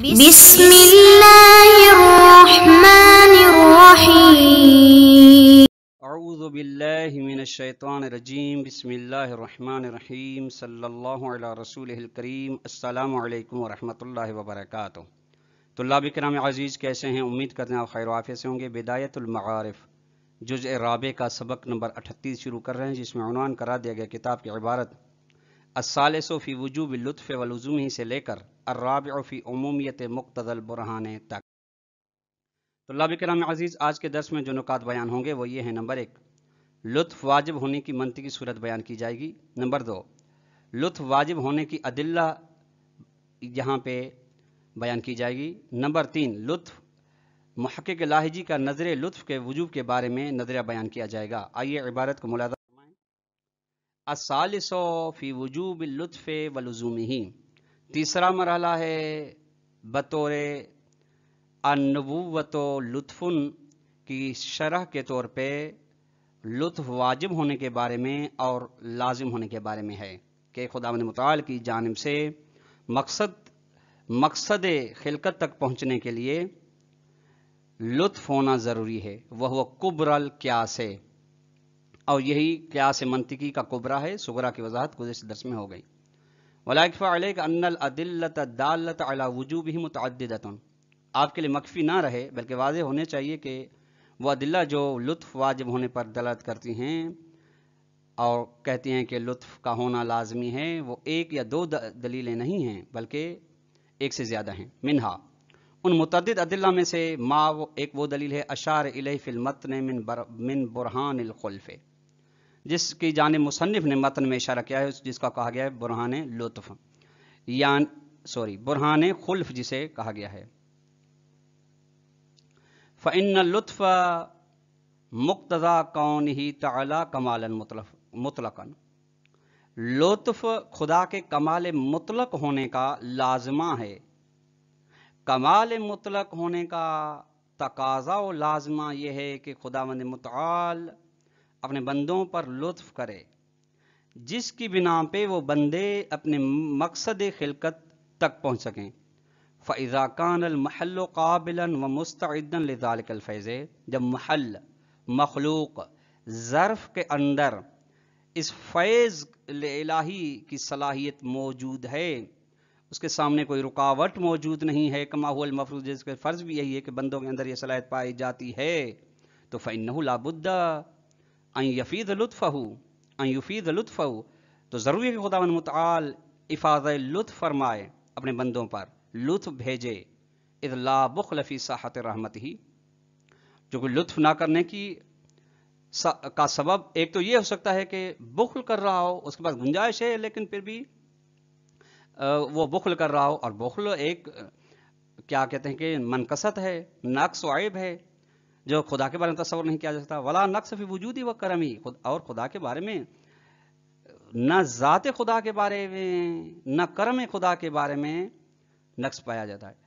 बिस्मिल्लाहिर्रहमानिर्रहीम बिस्मिल्लाहिर्रहमानिर्रहीम सल्लल्लाहु अलैहि रसूलिल करीम अस्सलाम वालेकुम वरहमतुल्लाहि वबरकातुहू तुल्लाब कराम अजीज़ कैसे हैं उम्मीद करते हैं आप खैर वाफ़े से होंगे बिदायतुल मआरिफ जुज़ राबे का सबक नंबर 38 शुरू कर रहे हैं जिसमें उनवान करा दिया गया किताब की इबारत असालसो फ़ी वजूब लुफ़ वलज़ुमी से लेकर अर्राबी अमूमियत मकतदल बुरहान तक तो लाब अजीज़ आज के दर्स में जो नुकात बयान होंगे वो ये हैं नंबर एक लुफ वाजिब होने की मनती की सूरत बयान की जाएगी नंबर दो लुफ वाजिब होने की अदिल्ला यहाँ पे बयान की जाएगी नंबर तीन लुत्फ़ महक़ लाहजी का नज़र लुत्फ़ के वजूब के बारे में नजरिया बयान किया जाएगा आइए इबारत को मुलादा असालिसो फ़ी वजूब लुफ़ वलुज़ूम ही तीसरा मरहला है बतौर अनबूवत लुत्फ़ुन की शरह के तौर पर लुफ वाजिब होने के बारे में और लाजिम होने के बारे में है कि खुदा मताल की जानब से मकसद मकसद खिलकत तक पहुँचने के लिए लुत्फ़ होना ज़रूरी है वह वह कुबरल क्या से और यही क्या से मंतिकी का कुबरा है सुगरा की वजाहत गुजश दस में हो गई वलाकफ़ाक अला वजूब ही आपके लिए मकफ़ी ना रहे बल्कि वाज होने चाहिए कि वह अदिल्ला जो लुफ़ वाजिब होने पर दलत करती हैं और कहती हैं कि लुफ़ का होना लाजमी है वो एक या दो दलीलें नहीं हैं बल्कि एक से ज़्यादा हैं मिनहा उन मुतद अदिल्ला में से माँ वो एक वो दलील है अशार इले मतन मिन बर, मिन बुरहान जिसकी जाने मुसनफ़ ने मतन में इशारा किया है जिसका कहा गया है बुरहान लुत्फ़ या सॉरी बुरहान खुल्फ जिसे कहा गया है फ़इन लुत्फ़ मुक्तज़ा कौन ही तला कमाल मुतलकन लुत्फ़ खुदा के कमाल मुतलक होने का लाजमा है कमाल मुतलक होने का तकाजा व लाजमा यह है कि खुदा मंद मुताल अपने बंदों पर लुत्फ करे जिसकी बिना पे वो बंदे अपने मकसद खिलकत तक पहुँच सकें फैजाकानल महल काबिल व मुस्तदन लज़ालफ़ैज़ जब महल मखलूक ज़र्फ़ के अंदर इस फैज़ इलाही की सलाहियत मौजूद है उसके सामने कोई रुकावट मौजूद नहीं है कि माहौल मफरूज फ़र्ज़ भी यही है कि बंदों के अंदर यह सलाहियत पाई जाती है तो फ़ैन लाबुद्दा यफ़ीद लुत्फ़ू यफ़ीद लुत्फ़ू तो ज़रूरी है कि खुदा मताल इफ़ाज लुत्फ़ फरमाए अपने बंदों पर लुत्फ़ भेजे इदला बुखलफ़ी साहत रहमत ही जो कि लुत्फ़ ना करने की का सबब एक तो ये हो सकता है कि बुखल कर रहा हो उसके पास गुंजाइश है लेकिन फिर भी वो बुखल कर रहा हो और बुखल एक क्या कहते हैं कि मनकसत है सुब है जो खुदा के बारे में तस्वर नहीं किया जा सकता वला नक्स भी ही व ही खुद और खुदा के बारे में न ज़ात खुदा के बारे में न करम खुदा के बारे में नक्स पाया जाता है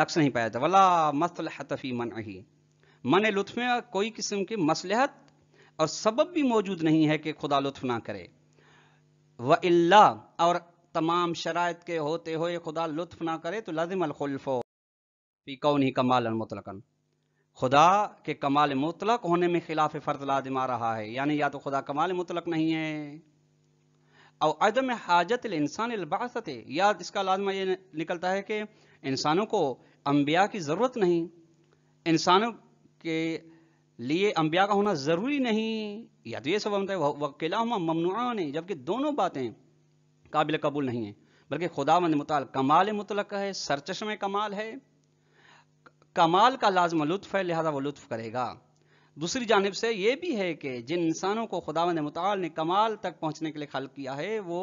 नक्स नहीं पाया जाता वला मसलहतफ़ी मन ही मन लुत्फ में कोई किस्म की मसलहत और सबब भी मौजूद नहीं है कि खुदा लुत्फ ना करे व इल्ला और तमाम शराय के होते हुए खुदा लुत्फ ना करे तो लाजिम अलखुल्फ़ो पी कौन ही कमाल मतलकन खुदा के कमाल मुतलक होने में खिलाफ फ़र्ज लाजिम आ रहा है यानी या तो खुदा कमाल मुतलक नहीं है और अदम हाजत इंसान अलबासत या इसका लाजमा ये निकलता है कि इंसानों को अम्बिया की ज़रूरत नहीं इंसानों के लिए अम्बिया का होना ज़रूरी नहीं या तो ये सब बनता है वकीला हुआ ममनुआ नहीं जबकि दोनों बातें काबिल कबूल नहीं है बल्कि मंद मुताल कमाल मुतलक है सरचश में कमाल है कमाल का लाजम लुत्फ है लिहाजा वो लुत्फ करेगा दूसरी जानब से यह भी है कि जिन इंसानों को खुदा मताल ने कमाल तक पहुंचने के लिए खल किया है वो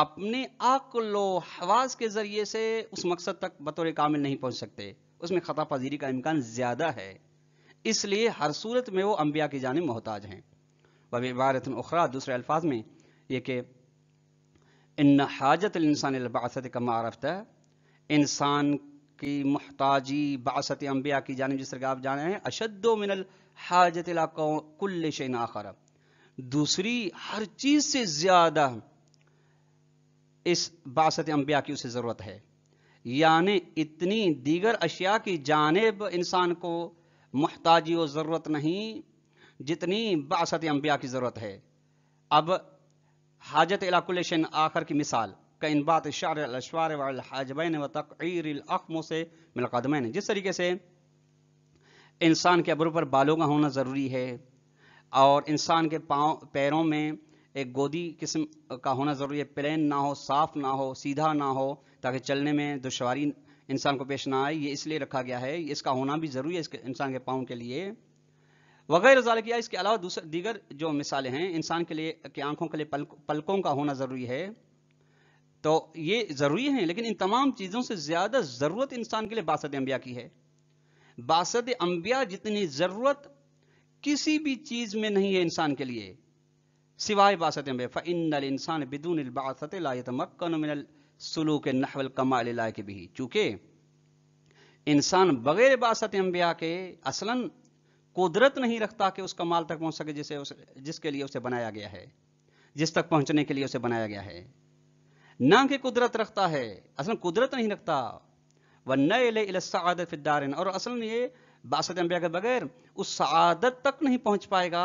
अपने आकलो हवास के ज़रिए से उस मकसद तक बतौर कामिल नहीं पहुंच सकते उसमें ख़ता पजीरी का इम्कान ज़्यादा है इसलिए हर सूरत में वो अम्बिया की जानब मोहताज हैं वब इबारत उखरा दूसरे अल्फाज में ये कि इन हाजत इंसान बासत कमा आरफ्त इंसान की महताजी बासत अम्बिया की जानब जिस तरह आप जाने हैं अशदो मिनल हाजत कुल्ल शन आखरा दूसरी हर चीज़ से ज़्यादा इस बासत अम्बिया की उसे ज़रूरत है यानी इतनी दीगर अशिया की जानब इंसान को महताजी व ज़रूरत नहीं जितनी बासत अम्बिया की ज़रूरत है अब हाजत इलाकुल आखर की मिसाल का इनबात शार वालहाजबैन व से मिलकदमैन जिस तरीके से इंसान के अबरू पर बालों का होना ज़रूरी है और इंसान के पाँव पैरों में एक गोदी किस्म का होना ज़रूरी है प्लेन ना हो साफ़ ना हो सीधा ना हो ताकि चलने में दुशारी इंसान को पेश ना आए ये इसलिए रखा गया है इसका होना भी ज़रूरी है इसके इंसान के पाँव के लिए वगैरह ज़ाल किया इसके अलावा दूसरे दीगर जो मिसालें हैं इंसान के लिए कि आँखों के लिए पल, पलकों का होना ज़रूरी है तो ये ज़रूरी है लेकिन इन तमाम चीज़ों से ज़्यादा ज़रूरत इंसान के लिए बासत अंबिया की है बासत अंबिया जितनी ज़रूरत किसी भी चीज़ में नहीं है इंसान के लिए सिवाय बासत अम्बिया इंसान बिदून बासत लातमक्न नहवल कमाल के भी चूंकि इंसान बगैर बासत अम्बिया के असलन कुदरत नहीं रखता कि उस कमाल तक पहुंच सके जिसे उस जिसके लिए उसे बनाया गया है जिस तक पहुंचने के लिए उसे बनाया गया है ना कि कुदरत रखता है असल कुदरत नहीं रखता व आदत फिदार और असल ये बासत अम्बिया के बगैर उस शादत तक नहीं पहुंच पाएगा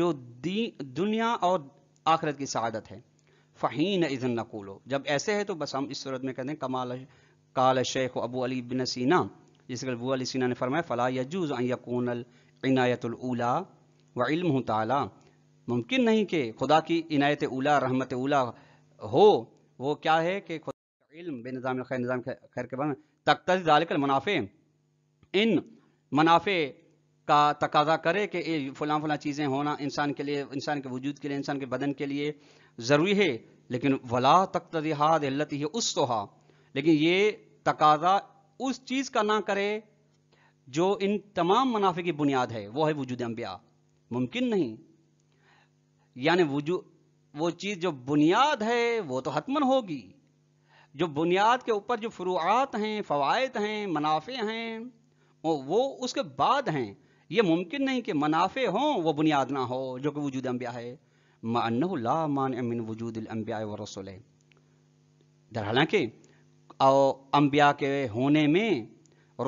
जो दुनिया और आखरत की शादत है फ़हीन इज़न नकूलो जब ऐसे है तो बस हम इस सूरत में कहते हैं कमाल काल शेख अबू अली बिन सीना जिसके अबू अली सीना ने फरमाया फ़ला यजूज़ यकून इनायतुल्ला व इल्म ताला मुमकिन नहीं कि खुदा की इनायत उला रहमत उला हो वो क्या है कि खुद बे निज़ाम खैर निज़ाम खैर के बारे में तख्तज मुनाफे इन मुनाफे का तकाजा करे कि फलां फलां चीज़ें होना इंसान के लिए इंसान के वजूद के लिए इंसान के बदन के लिए ज़रूरी है लेकिन वला तख्तजहाद हल्लत ही उस तोहा लेकिन ये तकाजा उस चीज़ का ना करे जो इन तमाम मुनाफे की बुनियाद है वह है वजूद अम्बिया मुमकिन नहीं यानी वजू वो चीज़ जो बुनियाद है वो तो हतमन होगी जो बुनियाद के ऊपर जो फ्रूआत हैं फ़वाद हैं मुनाफे हैं वो उसके बाद हैं ये मुमकिन नहीं कि मुनाफे हों वो बुनियाद ना हो जो कि वजूद अम्बिया है मान्ला मान अमिन वजूद अम्बिया व रसोल दर हालांकि अम्बिया के होने में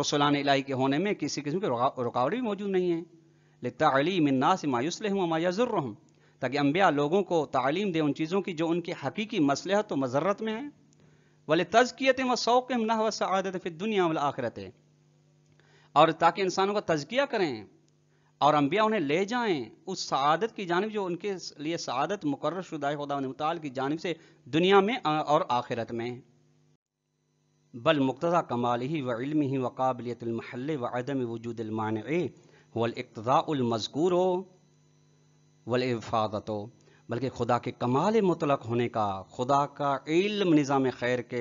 रसोलान इलाही के होने में किसी किस्म की रुकावट भी मौजूद नहीं है लेता अली मिन्ना से मायूस हूँ माया ज़ुर्र हूँ ताकि अम्बिया लोगों को तालीम दें उन चीज़ों की जो उनकी हकीकी मसलहत व मजरत में है वाले तजकियत व शौक़ नह सदत फिर दुनिया वाला आखिरत है और ताकि इंसानों का तजकिया करें और अम्बिया उन्हें ले जाएं उस शादत की जानब जो उनके लिए शादत मुकर शुदा खुदा मताल की जानब से दुनिया में और आखिरत में बल मुक्तज़ा कमाल ही व ही व वदम वजूदमान अदम वजूदलमान वलतज़ामज़कूर हो वल बल्कि खुदा के कमाल मतलक होने का खुदा का इल्म निज़ाम खैर के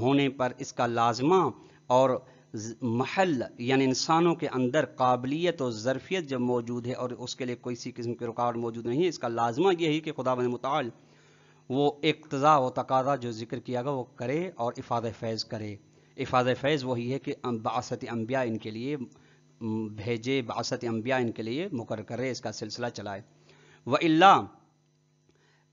होने पर इसका लाजमा और महल यानि इंसानों के अंदर काबिलियत और ज़रफ़ियत जब मौजूद है और उसके लिए कोई सी किस्म की रुकावट मौजूद नहीं है इसका लाजमा यही कि खुदा मताल वो इकतज़ा व तकाजा जो जिक्र किया गया वो करे और इफ़ाद फैज़ करे इफ़ाद फैज़ वही है कि अं-, बासत अम्बिया इनके लिए भेजे बासत अम्बिया इनके लिए मुकर करे इसका सिलसिला चलाए व इल्ला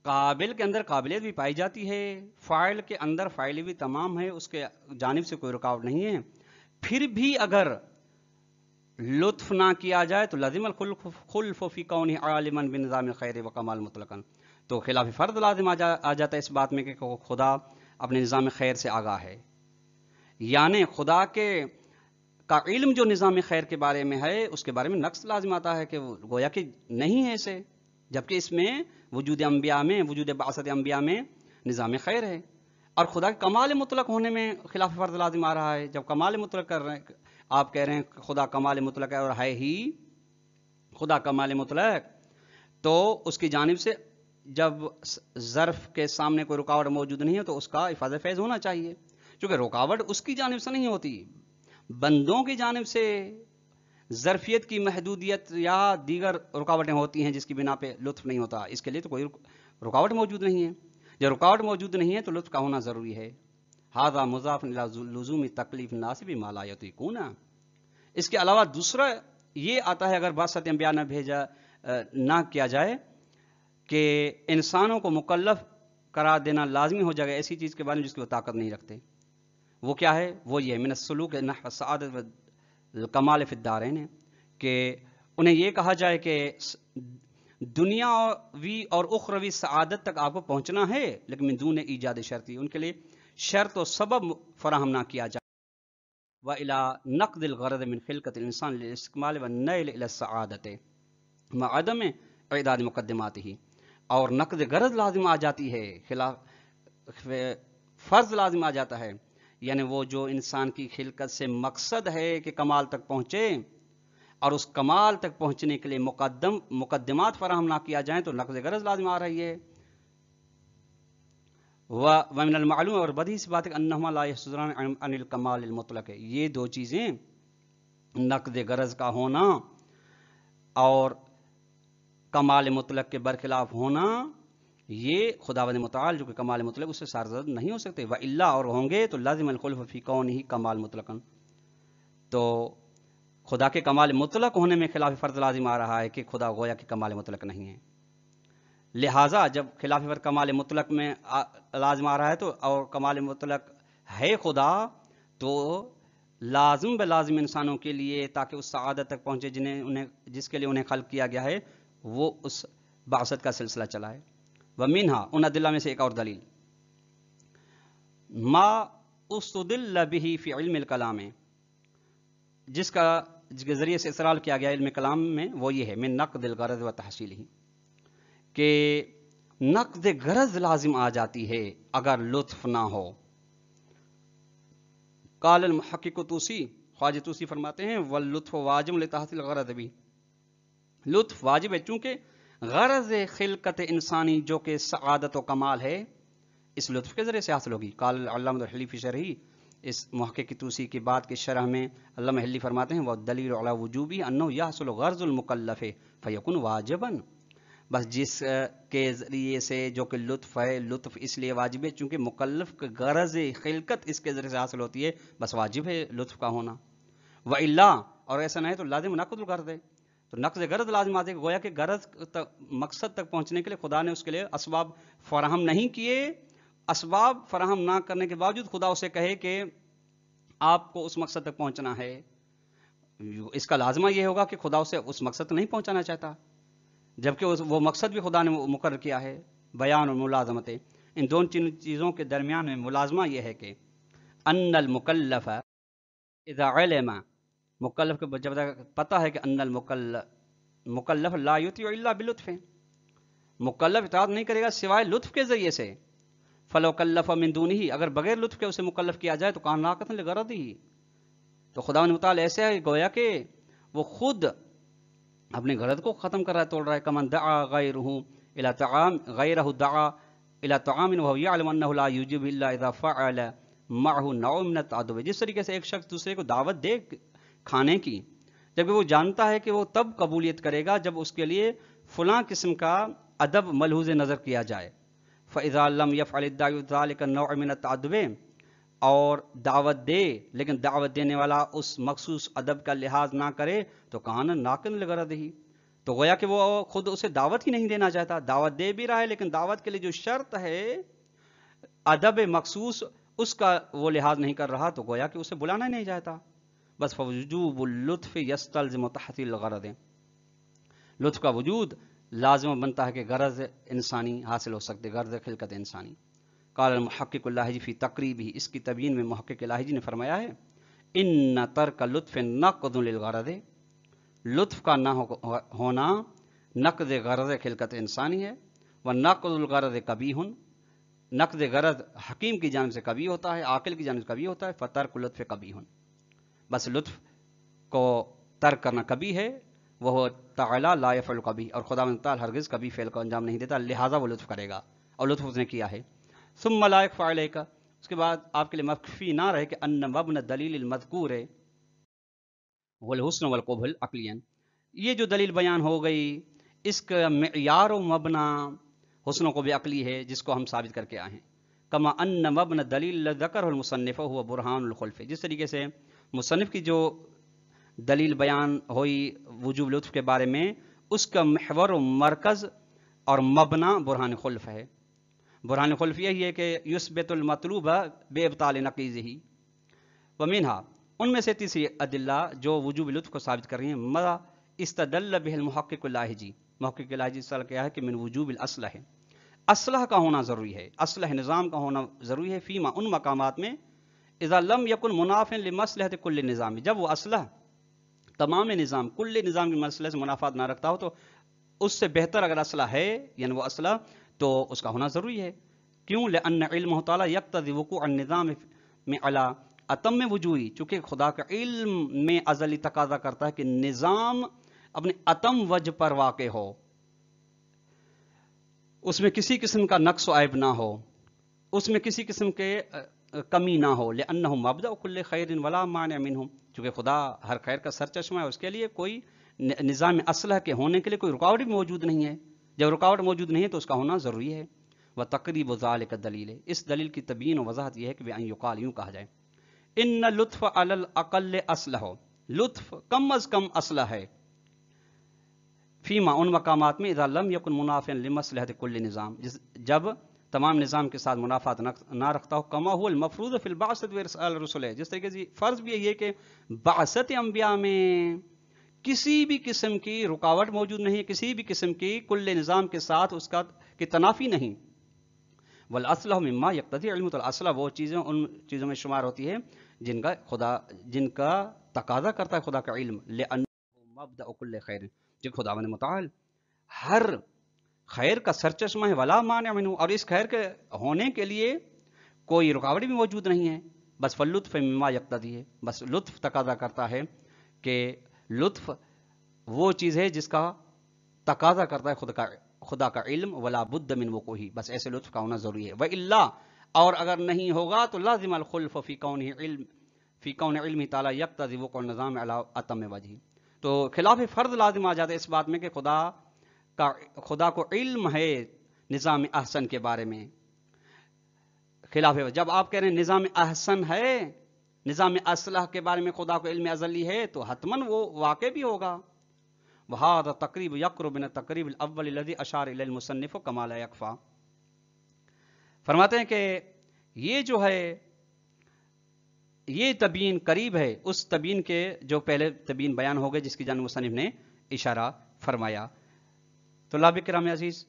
काबिल के अंदर काबिलियत भी पाई जाती है फ़ाइल के अंदर फ़ाइल भी तमाम है उसके जानब से कोई रुकावट नहीं है फिर भी अगर लुत्फ ना किया जाए तो लाजिम खुलफ़ी कौन आलिमन बिन निज़ाम खैर व कमाल मुतलकन तो खिलाफ फ़र्द लाजिम आ, जा, आ जाता है इस बात में कि खुदा अपने निज़ाम खैर से आगा है यानि खुदा के का इल्म जो निज़ाम खैर के बारे में है उसके बारे में नक्स लाजिम आता है कि वो गोया कि नहीं है ऐसे जबकि इसमें वजूद अम्बिया में वजूद बासत अम्बिया में निज़ाम खैर है और खुदा के कमाल मुतलक होने में खिलाफ फर्ज लाजिम आ रहा है जब कमाल मुतलक कर रहे हैं आप कह रहे हैं खुदा कमाल मुतलक है और है ही खुदा कमाल मुतलक तो उसकी जानब से जब ज़र्फ़ के सामने कोई रुकावट मौजूद नहीं है तो उसका हिफाजत फैज़ होना चाहिए चूंकि रुकावट उसकी जानब से नहीं होती बंदों की जानब से ज़रफ़ियत की महदूदियत या दीगर रुकावटें होती हैं जिसकी बिना पे लुत्फ़ नहीं होता इसके लिए तो कोई रुकावट मौजूद नहीं है जब रुकावट मौजूद नहीं है तो लुत्फ़ का होना ज़रूरी है हाजा मुजाफ लजूमी तकलीफ नासिबी मालायती कूना इसके अलावा दूसरा ये आता है अगर बासत बयान न भेजा ना किया जाए कि इंसानों को मुकलफ करार देना लाजमी हो जाएगा ऐसी चीज़ के बारे में जिसकी वो ताकत नहीं रखते वो क्या है वो ये मिनसलूक सदत कमाल फिदार हैं कि उन्हें यह कहा जाए कि दुनियावी और उखरवी सआदत तक आपको पहुंचना है लेकिन ने ईजाद शर्ती उनके लिए शर्त और सबब फराहम ना किया जाए व इला नकद गरद मिन खिलकत इंसान इस्तेमाल व नसआदत मदम एदाद मुकदमात ही और नकद गरज लाजिम आ जाती है खिलाफ फ़र्ज लाजिम आ जाता है यानी वो जो इंसान की खिलकत से मकसद है कि कमाल तक पहुंचे और उस कमाल तक पहुंचने के लिए मुकदम मुकदमात फराहम ना किया जाए तो नकद गरज लाजम आ रही है वह वमिनमालूम और बदी इस बात है अनिल कमाल है ये दो चीज़ें नकद गरज का होना और कमाल मुतलक के बरखिलाफ होना ये खुदा मताल जो कि कमाल मतलब उससे सारजद नहीं हो सकते व इल्ला और होंगे तो लाजमफ़ी कौन ही कमाल मुतलकन तो खुदा के कमाल मुतलक होने में खिलाफ फ़र्ज लाजिम आ रहा है कि खुदा गोया कि कमाल मुतलक नहीं है लिहाजा जब खिलाफ फ़र्ज कमाल मुतलक में लाजम आ रहा है तो और कमाल मुतलक है खुदा तो लाजम ब लाजम इंसानों के लिए ताकि उस आदत तक पहुँचे जिन्हें उन्हें जिसके लिए उन्हें खल किया गया है वो उस बासत का सिलसिला चलाए व मिनहा उन अदिल्ला में से एक और दलील मा उस बिही फ़ी इल्म कलाम जिसका ज़रिए से इसराल किया गया इल्म कलाम में वो ये है मैं नक़ दिल गरज व तहसील ही कि नक़द गरज लाजिम आ जाती है अगर लुत्फ ना हो काल महक़ तूसी ख्वाज तूसी फरमाते हैं वल लुत्फ वाजिम तहसील गरज भी लुत्फ वाजिब है चूंकि गरज खिलकत इंसानी जो कि सदत व कमाल है इस लुत्फ के ज़रिए से हासिल होगी कालफ़ी शरही इस मौके की तूसी की बात की शरह में अल्लाह हली फरमाते हैं वह दलील वजूबी अन्नो यासल गर्ज़ुलमकल्लफ़ फ़ैकुन वाजबन बस जिस के ज़रिए से जो कि लुत्फ़ है लुत्फ़ इसलिए वाजिब है चूंकि मुकल्लफ़ गरज खिलकत इसके ज़रिए से हासिल होती है बस वाजिब है लुत्फ़ का होना व अल्ला और ऐसा नहीं तो लाजिम नकदुल कर दे तो नक्स गरज लाजम आते गोया कि गरज तक मकसद तक पहुंचने के लिए खुदा ने उसके लिए इसबाब फराहम नहीं किए इसबाब फराहम ना करने के बावजूद खुदा उसे कहे कि आपको उस मकसद तक पहुंचना है इसका लाजमा यह होगा कि खुदा उसे उस मकसद तक नहीं पहुंचाना चाहता जबकि वो मकसद भी खुदा ने मुकर किया है बयान और मुलाजमतें इन दोनों चीज़ों के दरमियान में मुलाजमा यह है कि अनल मुकल्लफ़ इज़ा मुकल्लफ को जब तक पता है कि अन्नल मुकल्ल मुकल्लफ लायुत बिलुत्फ़ मुकल्लफ इतात नहीं करेगा सिवाय लुत्फ़ के ज़रिए से फ़लोकल्लफ़ मिंदून ही अगर बगैर लुत्फ़ के उसे मुकल्लफ किया जाए तो कान कानाकतन गरद ही तो खुदा मताल ऐसे है गोया के वो खुद अपने गरद को ख़त्म कर रहा है तोड़ रहा है कमन दा गैर हूँ इला तमाम गैर दा इला तमाम वहिया यूजुबिल्ला माह नाउमिन तादुब जिस तरीके से एक शख्स दूसरे को दावत दे खाने की जबकि वो जानता है कि वो तब कबूलियत करेगा जब उसके लिए फलां किस्म का अदब मलहूज नज़र किया जाए फ़ैज़ालम नौमिन तदबे और दावत दे लेकिन दावत देने वाला उस मखसूस अदब का लिहाज ना करे तो कान नाकन लगा दही तो गोया कि वो खुद उसे दावत ही नहीं देना चाहता दावत दे भी रहा है लेकिन दावत के लिए जो शर्त है अदब मखसूस उसका वो लिहाज नहीं कर रहा तो गोया कि उसे बुलाना नहीं चाहता बस फवजूबुल्लुत्फ़ गरज है लुत्फ़ का वजूद लाजम बनता है कि गरज इंसानी हासिल हो सकते गर्ज खिलकत इंसानी काल महक़लाहजी फ़ी तकरीब ही इसकी तबीन में महक़लाहजी ने फरमाया है इन न तर्क लुत्फ़ है लुत्फ़ का ना हो, होना नकद गरज खिलकत इंसानी है व गरज कभी हन नकद गरज हकीम की जानब से कभी होता है आकिल की जानब से कभी होता है फ़तर लुत्फ़ कभी हन बस लुत्फ को तर्क करना कभी है वह तला लाफल कभी और खुदा ताल हरगज़ कभी फ़ेल को अंजाम नहीं देता लिहाजा वो लुत्फ करेगा और लुत्फ उसने किया है सुम लायक फ़ायल का उसके बाद आपके लिए मख्फी ना रहे कि अन वबन दलील मजकूर है वलहसन वलकबल अकलियन ये जो दलील बयान हो गई इसका मैार मबना हुसनों को भी अकली है जिसको हम साबित करके आए हैं कमा अन मबन दलील दकर मुसनफ़ा हुआ बुरहानखलफ़ जिस तरीके से मुसनफ़ की जो दलील बयान हुई वजूब लुत्फ़ के बारे में उसका महवर मरकज़ और मबना बुरहान खुल्फ है बुरहान खुल्फ यही है कि युसबतमतलूब बेबताल नकीज़ ही वमीनहा उनमें से तीसरी अदिल्ला जो वजूब लुत्फ़ को साबित कर रही है मदा इस्तदल बहलमहक़लाजी महक़लाजी सल क्या है कि मिन वजूब असल है असलह का होना ज़रूरी है असलह निज़ाम का होना ज़रूरी है फ़ीमा उन मकाम में इज़ालम यकुन मुनाफिन लमसलहत कुल्ल निज़ाम जब वो असलह तमाम निज़ाम कुल्ल निज़ाम की मसले से मुनाफात ना रखता हो तो उससे बेहतर अगर असला है यानी वह असला तो उसका होना ज़रूरी है क्यों लन्न इल्म तला यकतदी अन निज़ाम में अला अतम वजूई चूँकि खुदा का इल्म में अजली तकाजा करता है कि निज़ाम अपने अतम वज पर वाक़ हो उसमें किसी किस्म का नक्स आयब ना हो उसमें किसी किस्म के कमी ना हो लेन हम अबदा कुल्ल खैर वला मान अमिन हूँ चूँकि खुदा हर खैर का सरचश्मा है उसके लिए कोई निज़ाम असलह के होने के लिए कोई रुकावट भी मौजूद नहीं है जब रुकावट मौजूद नहीं है तो उसका होना ज़रूरी है व तकरीब वाल का दलील है इस दलील की तबीन वजाहत यह है कि वे अयुकाल यूँ कहा जाए इन न लुफ़ अल अकल असल हो लुफ़ कम अज़ कम असल है फ़ीमा उन मकाम में इज़ा यकुन मुनाफिन लिमसलहत कुल निज़ाम जब तमाम निज़ाम के साथ मुनाफात ना रखता हो कमा हुआ मफरूज फिलबासत वरसाल रसुल है जिस तरीके से फ़र्ज़ भी यही है कि बासत अम्बिया में किसी भी किस्म की रुकावट मौजूद नहीं है किसी भी किस्म की कुल निज़ाम के साथ उसका की तनाफी नहीं वल असलह मम्मा यकती अलमतला वो चीज़ें उन चीज़ों में शुमार होती है जिनका खुदा जिनका तकाजा करता है खुदा का इल्म ले मबदा खैर जो खुदा मताल हर खैर का सरचश्मा है वला मान मिनू और इस खैर के होने के लिए कोई रुकावट भी मौजूद नहीं है बस फलुत्फ ममा यकता है बस लुत्फ तकाजा करता है कि लुत्फ वो चीज़ है जिसका तकाजा करता है खुद का खुदा का इल्म वला बुद्ध मिन वो को ही बस ऐसे लुत्फ का होना ज़रूरी है व इल्ला और अगर नहीं होगा तो लाजिम अलखुल्फ फ़ी कौन इल्म फ़ी कौन इल्म ताला यकता वो कौन निज़ाम अतम वजी तो खिलाफ फ़र्द लाजिम आ जाता है इस बात में कि खुदा का खुदा को इल्म है निज़ाम अहसन के बारे में खिलाफ है जब आप कह रहे हैं निज़ाम अहसन है निज़ाम असलह के बारे में खुदा को इल्म अजली है तो हतमन वो वाक़ भी होगा वहाद तकरीब यक्रबिन तकरीब अव्वल अशार मुसनफ़ कमाल यकफ़ा फरमाते हैं कि ये जो है ये तबीन करीब है उस तबीन के जो पहले तबीन बयान हो गए जिसकी जान मुसनफ़ ने इशारा फरमाया तोलाब कराम अजीज़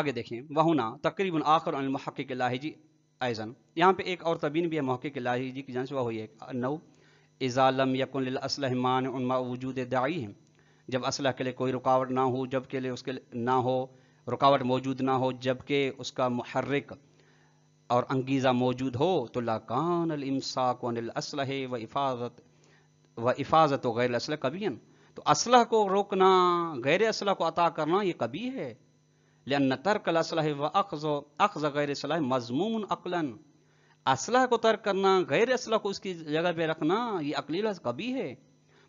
आगे देखें वहुना तकरीबन आखिर महक़ लाहिजी आयजन यहाँ पे एक और तबीन भी है महक़ लाहिजी की जान से वह हुई है नौ इज़ालम यकुलमान उनमा वजूद दाई हैं जब असलह के लिए कोई रुकावट ना हो जब के लिए उसके ना हो रुकावट मौजूद ना हो जबकि उसका महर्रिक और अंगीज़ा मौजूद हो तो लाकान अलमसाक अनिल व इफ़ाज़त व गैर असल कबीन तो असलह को रोकना गैर असलह को अता करना ये कभी है लियन तर्क असलह व अखज अखज गैर असलह मजमून अकलन असलह को तर्क करना गैर असलह को उसकी जगह पे रखना ये अकली कभी है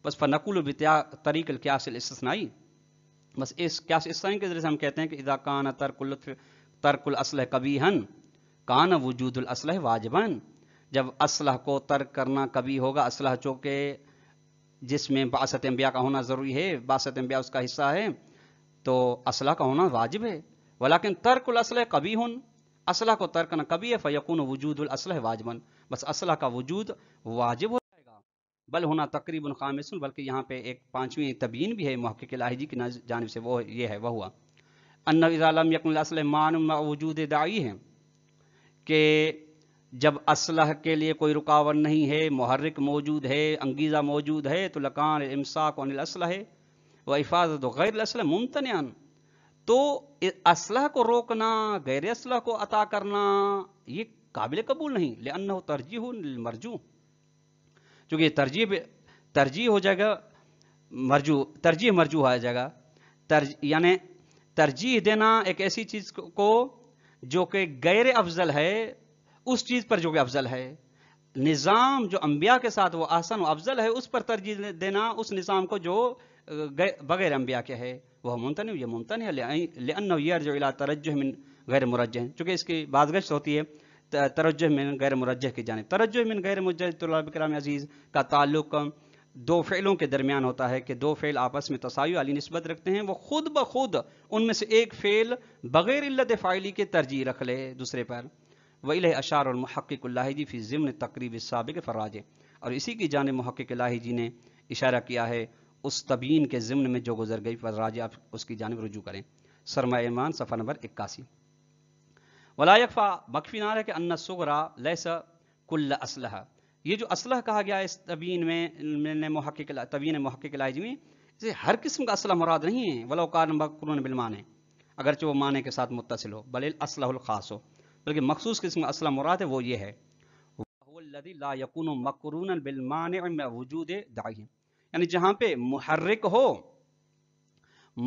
बस फनकुल तरीक क्यासल इसनाई बस इस क्या इसनाई के जरिए हम कहते हैं कि इदा कान तर्कुल तर्कुल असलह कभी हन कान वजूद असलह वाजबन जब असलह को तर्क करना कभी होगा असलह चौके जिसमें बासत अम्बिया का होना ज़रूरी है बासत अम्बिया उसका हिस्सा है तो असला का होना वाजिब है वलाकिन तर्क असल कभी हन असला को तर्क न कभी है फ़यकून वजूद असल वाजबन बस असला का वजूद वाजिब हो जाएगा बल होना तकरीबन खामिसन बल्कि यहाँ पे एक पाँचवीं तबीन भी है महक़ लाहिजी की जानब से वो ये है वह हुआ अनज़ालम यकल असल मान वजूद दाई है कि जब असलह के लिए कोई रुकावट नहीं है महरक मौजूद है अंगीज़ा मौजूद है तो लकान इमसाक अनिल असल है वह हिफाजत गैर असल मुमतनान तो असलह को रोकना गैर असलह को अता करना ये काबिल कबूल नहीं ले अन्न तरजीह मरजू चूँकि तरजीह तरजीह हो जाएगा मरजू तरजीह मरजू आ जाएगा तरज यानी तरजीह देना एक ऐसी चीज़ को जो कि गैर अफजल है उस चीज पर जो भी अफजल है निज़ाम जो अम्बिया के साथ वो आसन व अफजल है उस पर तरजीह देना उस निज़ाम को जो बगैर अम्बिया के है वह मुमतन ये मुमतन है लेअन तरजह मिन गैर मुरजह चूँकि इसकी बाजगश होती है तरज मिन गैर मुरज की जानब तरज मिन गैर मुरजराम अजीज़ का ताल्लुक दो फ़ैलों के दरमियान होता है कि दो फेल आपस में तसायु अली नस्बत रखते हैं वो खुद ब खुद उनमें से एक फेल बग़ैर इल्लत फ़ाइली के तरजीह रख ले दूसरे पर लह अशार और महक़ लाहिजी फ़ी ज़मन तकरीब सबक फ़राज और इसी की जान लाही लाहिजी ने इशारा किया है उस तबीन के ज़िमन में जो गुजर गई फराज आप उसकी जानब रुजू करें ईमान सफ़ा नंबर इक्यासी वलायफा बकफी नार है कि अन्ना सगरा लैस कुल्ल असलह ये जो असलह कहा गया है इस तबीन में महक्क तबीन महक़ लाहिजी में इसे हर किस्म का असलह मुराद नहीं है वलोकार नंबर बिलमान है अगरचे वो माने के साथ मुतसिल हो बल असलहुल ख़ास हो बल्कि मखसूस किस्म असल मुराद है वो ये है यानी पे मुहर्रिक हो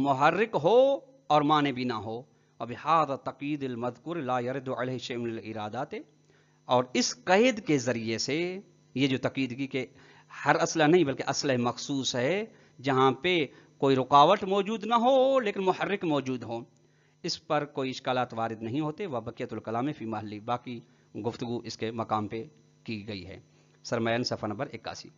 मुहर्रिक हो और माने भी ना हो अब इरादात और इस कैद के ज़रिए से ये जो तकीदगी के हर असला नहीं बल्कि असल मखसूस है जहां पे कोई रुकावट मौजूद ना हो लेकिन मुहर्रिक मौजूद हो इस पर कोई इश्कालत वारद नहीं होते व बकियतुलकलाम फ़ी महली बाकी गुफ्तु इसके मकाम पर की गई है सरमैन सफ़ा नंबर इक्यासी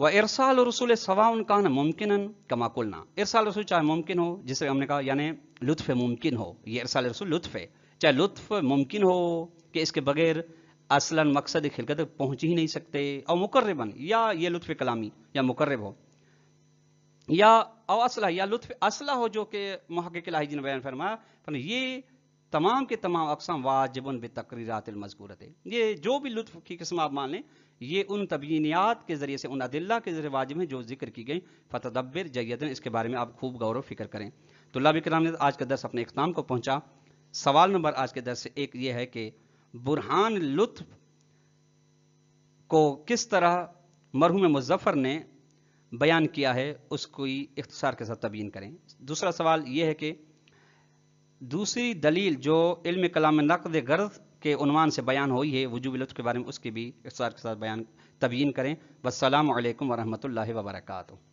व इरसाल रसूल सवाउन कान मुमकिन कमाकुलना इरसाल रसूल चाहे मुमकिन हो जिसे हमने कहा यानी लुत्फ़ मुमकिन हो ये इरसाल रसूल लुत्फ़ है चाहे लुत्फ़ मुमकिन हो कि इसके बगैर असला मकसद खिलकत तक पहुँच ही नहीं सकते और मुकर्रबन या ये लुत्फ़ कलामी या मुकर्रब हो या और असला या लुत्फ असला हो जो कि महक़ लाही बयान फरमाया पर ये तमाम के तमाम अकसाम वाजिबन बे तकरीरत मजकूरत है ये जो भी लुत्फ की किस्म आप मान लें ये उन तबीनियात के ज़रिए से उन अदिल्ला के ज़रिए वाजिब हैं जो जिक्र की गई फ़तदब्बर जैदन इसके बारे में आप खूब गौर व फिक्र करें तो लब कराम ने आज का दर्स अपने इकदाम को पहुँचा सवाल नंबर आज के से एक ये है कि बुरहान लुत्फ को किस तरह मरहूम मुजफ़र ने बयान किया है उसको इख्तसार के साथ तबीन करें दूसरा सवाल ये है कि दूसरी दलील जो इल्म कलाम नकद गर्द के उनवान से बयान हुई है वजूब लुत्फ के बारे में उसकी भी इख्तसार के साथ बयान तबीन करें बसलम ला वर्का